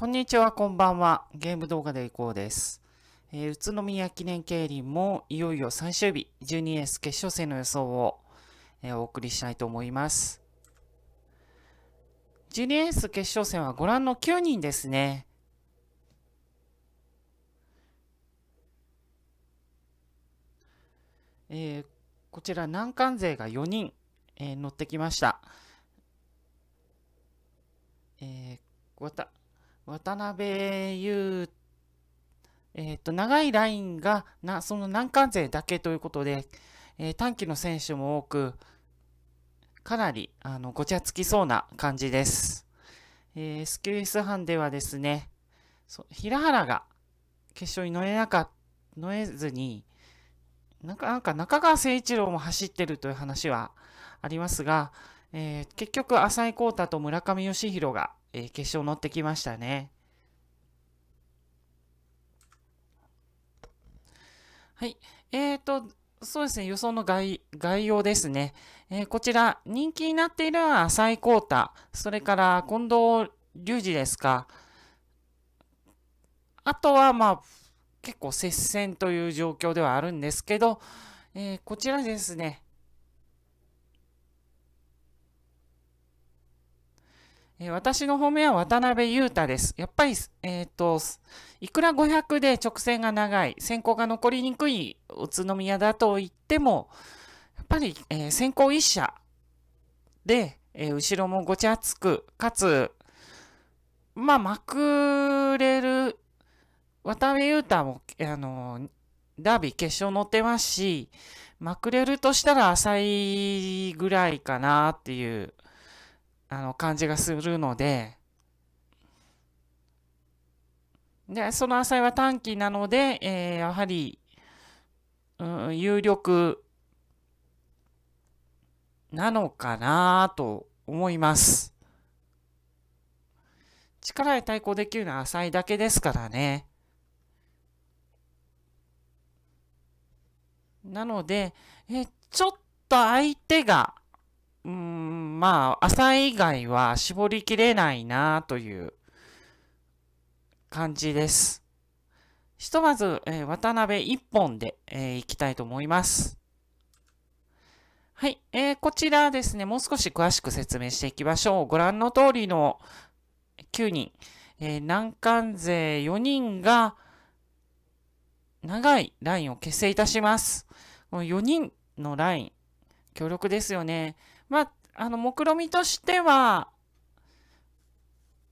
こんにちは、こんばんは。ゲーム動画でいこうです。えー、宇都宮記念競輪もいよいよ最終日、1 2ス決勝戦の予想を、えー、お送りしたいと思います。1 2ス決勝戦はご覧の9人ですね。えー、こちら難関勢が4人、え乗ってきました。えー、わった渡辺優、えっ、ー、と、長いラインが、な、その難関勢だけということで、えー、短期の選手も多く、かなり、あの、ごちゃつきそうな感じです。えー、スキルズ班ではですね、平原が決勝に乗れなか、乗れずに、なんか、なんか中川誠一郎も走ってるという話はありますが、えー、結局、浅井康太と村上義弘が、えー、決勝乗ってきましたね。はい。えっ、ー、と、そうですね、予想の概要ですね。えー、こちら、人気になっているのは浅井康太、それから近藤隆二ですか。あとは、まあ、結構接戦という状況ではあるんですけど、えー、こちらですね、え私の方面は渡辺裕太です。やっぱり、えっ、と、いくら500で直線が長い、先行が残りにくい宇都宮だと言っても、やっぱり、えー、先行一社で、えー、後ろもごちゃつく、かつ、まあ、まくれる、渡辺裕太も、あの、ダービー決勝乗ってますし、まくれるとしたら浅いぐらいかなっていう。あの感じがするのででその浅いは短期なので、えー、やはり、うん、有力なのかなと思います。力で対抗できるのは浅いだけですからね。なので、え、ちょっと相手が、うん、まあ、朝以外は絞りきれないなという感じです。ひとまず、えー、渡辺一本で、えー、いきたいと思います。はい、えー、こちらですね、もう少し詳しく説明していきましょう。ご覧の通りの9人、えー、難関勢4人が長いラインを結成いたします。この4人のライン、強力ですよね。まあ、あの、目論見としては、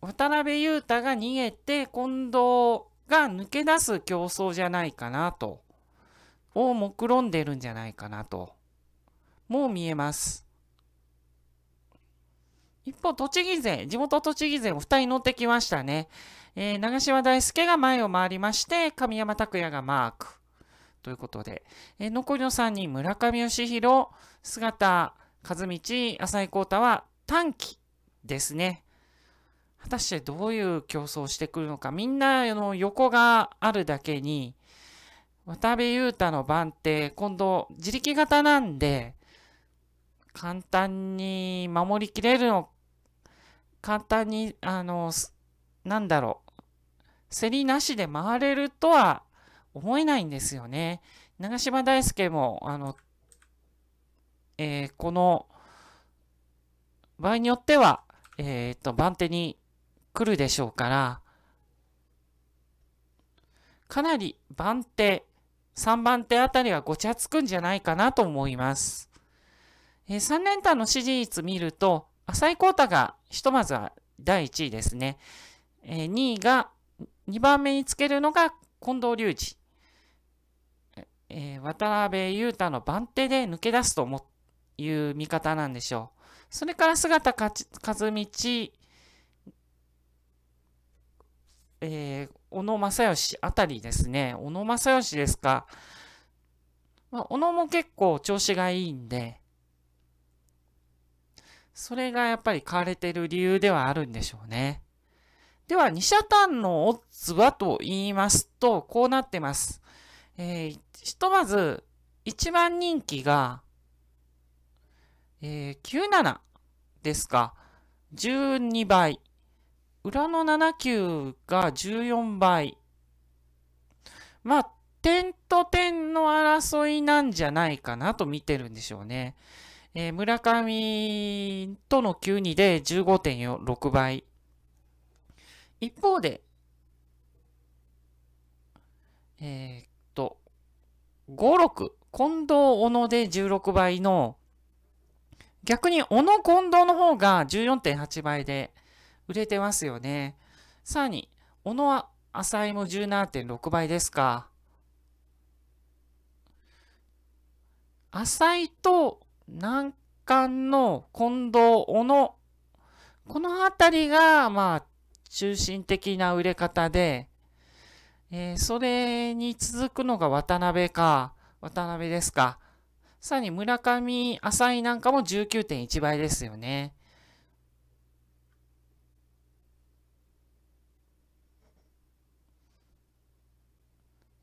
渡辺裕太が逃げて、近藤が抜け出す競争じゃないかなと、を目論んでるんじゃないかなと、もう見えます。一方、栃木勢、地元栃木勢お二人乗ってきましたね。えー、長島大輔が前を回りまして、神山拓也がマーク。ということで、えー、残りの3人、村上義弘、姿、和道浅井幸太は短期ですね。果たしてどういう競争をしてくるのか、みんなの横があるだけに、渡辺裕太の番って今度自力型なんで、簡単に守りきれるの、簡単に、あの、なんだろう、競りなしで回れるとは思えないんですよね。長島大輔も、あの、えー、この、場合によっては、えっ、ー、と、番手に来るでしょうから、かなり番手、3番手あたりはごちゃつくんじゃないかなと思います。えー、3連単の支持率見ると、浅井光太がひとまずは第1位ですね。えー、2位が、2番目につけるのが近藤隆二。えー、渡辺裕太の番手で抜け出すと思っていう見方なんでしょう。それから姿か和道、えー、小野正義あたりですね。小野正義ですか。まあ、小野も結構調子がいいんで、それがやっぱり買われてる理由ではあるんでしょうね。では、2社単のオッズはと言いますと、こうなってます。えー、ひとまず、1番人気が、えー、97ですか。12倍。裏の7 9が14倍。まあ、点と点の争いなんじゃないかなと見てるんでしょうね。えー、村上との92で15.6倍。一方で、えー、っと、56、近藤小野で16倍の逆に小野近藤の方が14.8倍で売れてますよね。さらに、小野浅井も17.6倍ですか。浅井と難関の近藤、小野、このあたりが、まあ、中心的な売れ方で、えー、それに続くのが渡辺か、渡辺ですか。さらに村上、浅井なんかも19.1倍ですよね。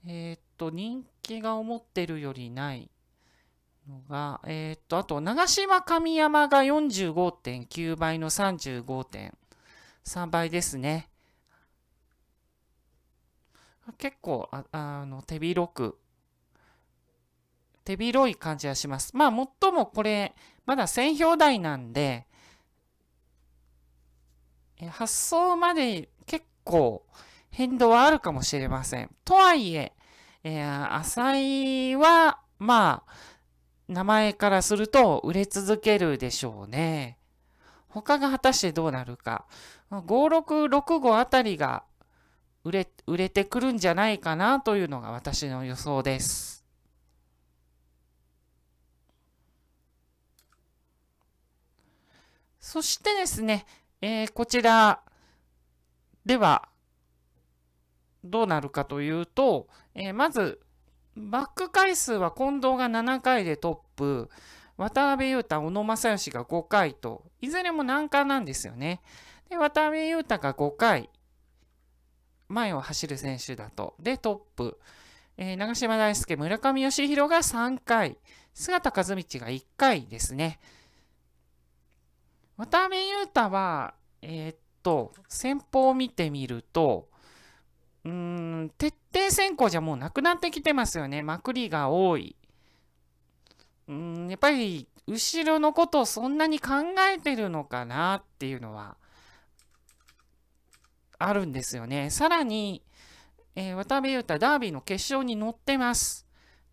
えー、っと、人気が思ってるよりないのが、えー、っと、あと、長島神山が45.9倍の35.3倍ですね。結構、ああの、手広く手広い感じがします。まあ、もっともこれ、まだ1000票台なんで、発送まで結構変動はあるかもしれません。とはいえ、えー、浅井は、まあ、名前からすると売れ続けるでしょうね。他が果たしてどうなるか。5665あたりが売れ、売れてくるんじゃないかなというのが私の予想です。そしてですね、えー、こちらではどうなるかというと、えー、まずバック回数は近藤が7回でトップ、渡辺裕太、小野正義が5回と、いずれも難関なんですよね。で、渡辺裕太が5回、前を走る選手だと。で、トップ。えー、長嶋大輔、村上義弘が3回、姿和道が1回ですね。渡辺裕太は、えー、っと、先方を見てみると、うーん、徹底選考じゃもうなくなってきてますよね。まくりが多い。うん、やっぱり、後ろのことをそんなに考えてるのかなっていうのは、あるんですよね。さらに、えー、渡辺裕太、ダービーの決勝に乗ってます。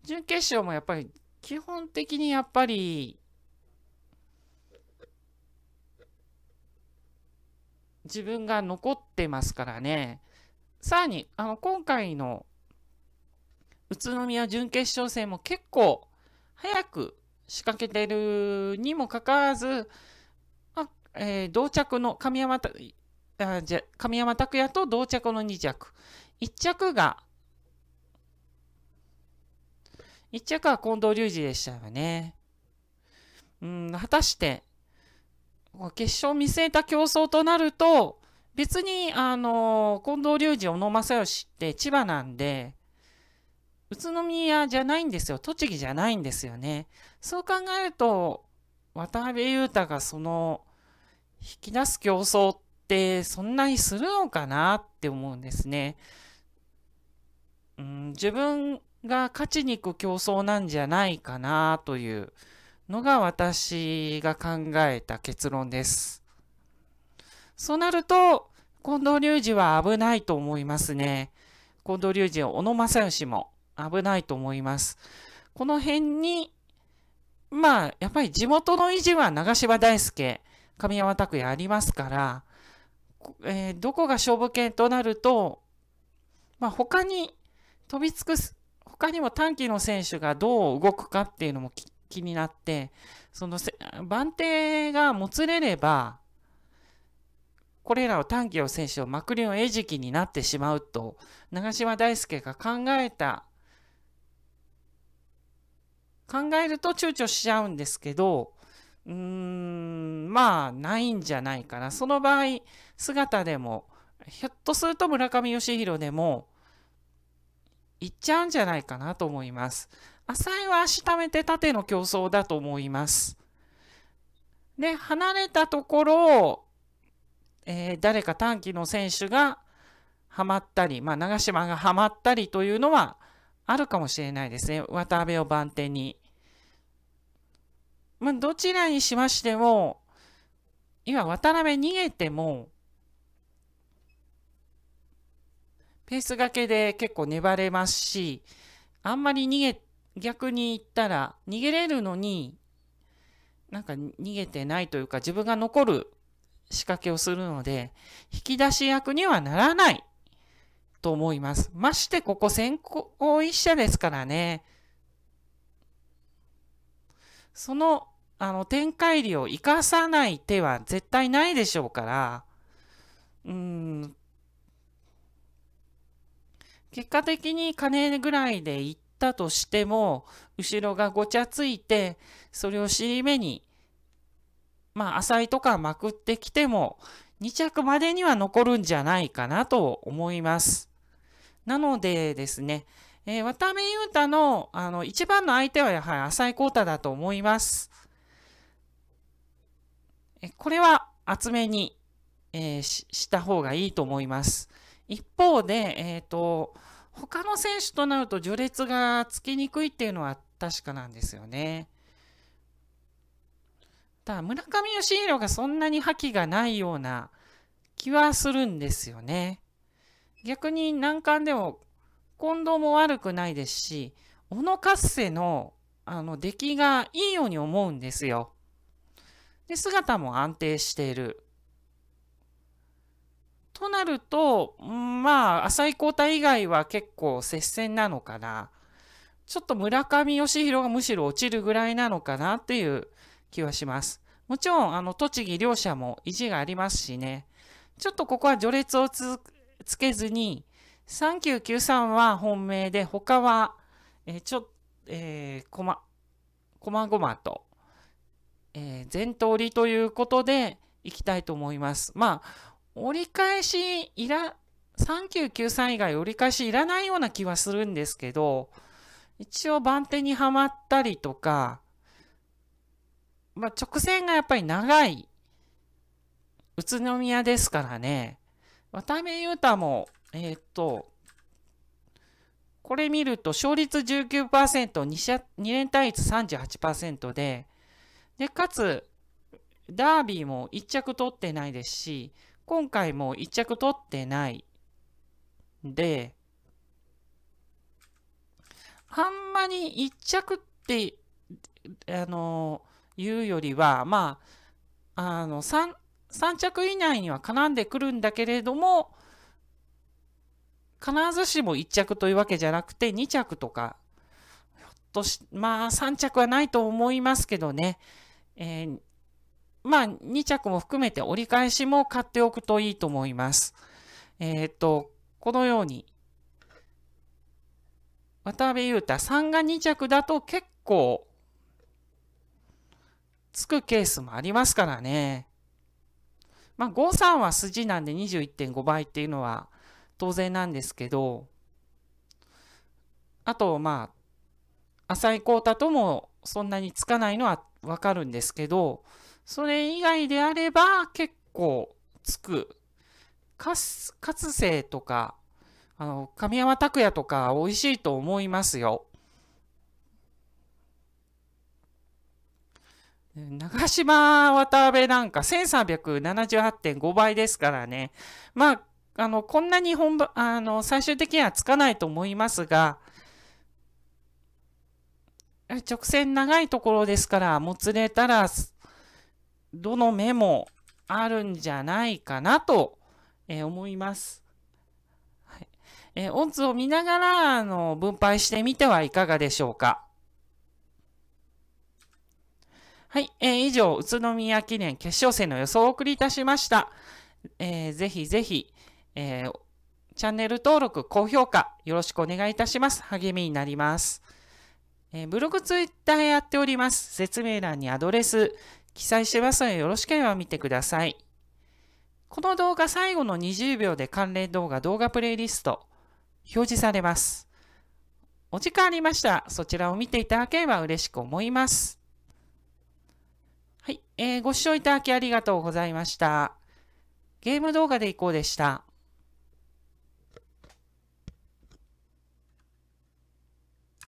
準決勝もやっぱり、基本的にやっぱり、自分が残ってますからね。さらに、あの、今回の宇都宮準決勝戦も結構早く仕掛けてるにもかかわらず、あ、えー、同着の神山た、あじゃ神山拓也と同着の2着。1着が、1着は近藤隆二でしたよね。うん、果たして、決勝を見据えた競争となると、別に、あの、近藤隆二、小野正義って千葉なんで、宇都宮じゃないんですよ。栃木じゃないんですよね。そう考えると、渡辺裕太がその、引き出す競争ってそんなにするのかなって思うんですね。うん、自分が勝ちに行く競争なんじゃないかなという。のが私が考えた結論です。そうなると、近藤隆二は危ないと思いますね。近藤隆二、小野正義も危ないと思います。この辺に、まあ、やっぱり地元の維持は長柴大輔、神山拓也ありますから、えー、どこが勝負権となると、まあ、他に飛びつく他にも短期の選手がどう動くかっていうのも気になって、その番手がもつれれば、これらを短期を選手をまくりの餌食になってしまうと、長嶋大輔が考えた、考えると躊躇しちゃうんですけど、うーん、まあ、ないんじゃないかな。その場合、姿でも、ひょっとすると村上義弘でも、いっちゃうんじゃないかなと思います。浅いは足ためて縦の競争だと思います。で、離れたところを、えー、誰か短期の選手がハマったり、まあ、長島がハマったりというのはあるかもしれないですね。渡辺を番手に。まあ、どちらにしましても、今渡辺逃げても、ペースがけで結構粘れますし、あんまり逃げ逆に言ったら逃げれるのになんか逃げてないというか自分が残る仕掛けをするので引き出し役にはならないと思います。ましてここ先行一社ですからね。そのあの展開理を生かさない手は絶対ないでしょうから、うん、結果的に金ぐらいで行っったとしても、後ろがごちゃついて、それを尻目に、まあ、浅いとかまくってきても、2着までには残るんじゃないかなと思います。なのでですね、えー、渡辺裕太の、あの、一番の相手はやはり浅井浩太だと思います。えこれは厚めに、えー、した方がいいと思います。一方で、えっ、ー、と、他の選手となると序列がつきにくいっていうのは確かなんですよね。ただ村上義弘がそんなに覇気がないような気はするんですよね。逆に難関でも近藤も悪くないですし、小野勝瀬のあの出来がいいように思うんですよ。で、姿も安定している。となると、まあ、浅井交代以外は結構接戦なのかな。ちょっと村上義弘がむしろ落ちるぐらいなのかなっていう気はします。もちろん、あの、栃木両者も意地がありますしね。ちょっとここは序列をつけずに、3993は本命で、他は、えー、ちょ、えー、こま、こまごまと、えー、全通りということでいきたいと思います。まあ、折り返しいら、3993以外折り返しいらないような気はするんですけど、一応番手にはまったりとか、まあ、直線がやっぱり長い宇都宮ですからね、渡辺裕太も、えっ、ー、と、これ見ると勝率19%、2, 2連対率38%で、で、かつ、ダービーも1着取ってないですし、今回も1着取ってないで、あんまり1着って、あの、言うよりは、まあ、あの、3、3着以内には絡んでくるんだけれども、必ずしも1着というわけじゃなくて2着とか、ひょっとし、まあ3着はないと思いますけどね、えー、まあ、2着も含めて折り返しも買っておくといいと思います。えっ、と、このように、渡辺裕太3が2着だと結構、つくケースもありますからね。まあ、5、3は筋なんで21.5倍っていうのは当然なんですけど、あと、まあ、浅井孝太ともそんなにつかないのはわかるんですけど、それ以外であれば結構つく。かす、かつせとか、あの、神山拓也とか美味しいと思いますよ。長島渡辺なんか1378.5倍ですからね。まあ、あの、こんなに本番、あの、最終的にはつかないと思いますが、直線長いところですから、もつれたらどの目もあるんじゃないかなと、えー、思います。はい、えー、音図を見ながら、あの、分配してみてはいかがでしょうか。はい、えー、以上、宇都宮記念決勝戦の予想をお送りいたしました。えー、ぜひぜひ、えー、チャンネル登録、高評価、よろしくお願いいたします。励みになります。えー、ブログ、ツイッターやっております。説明欄にアドレス、記載してますのでよろしければ見てください。この動画最後の20秒で関連動画動画プレイリスト表示されます。お時間ありましたらそちらを見ていただければ嬉しく思います。はい、えー、ご視聴いただきありがとうございました。ゲーム動画でいこうでした。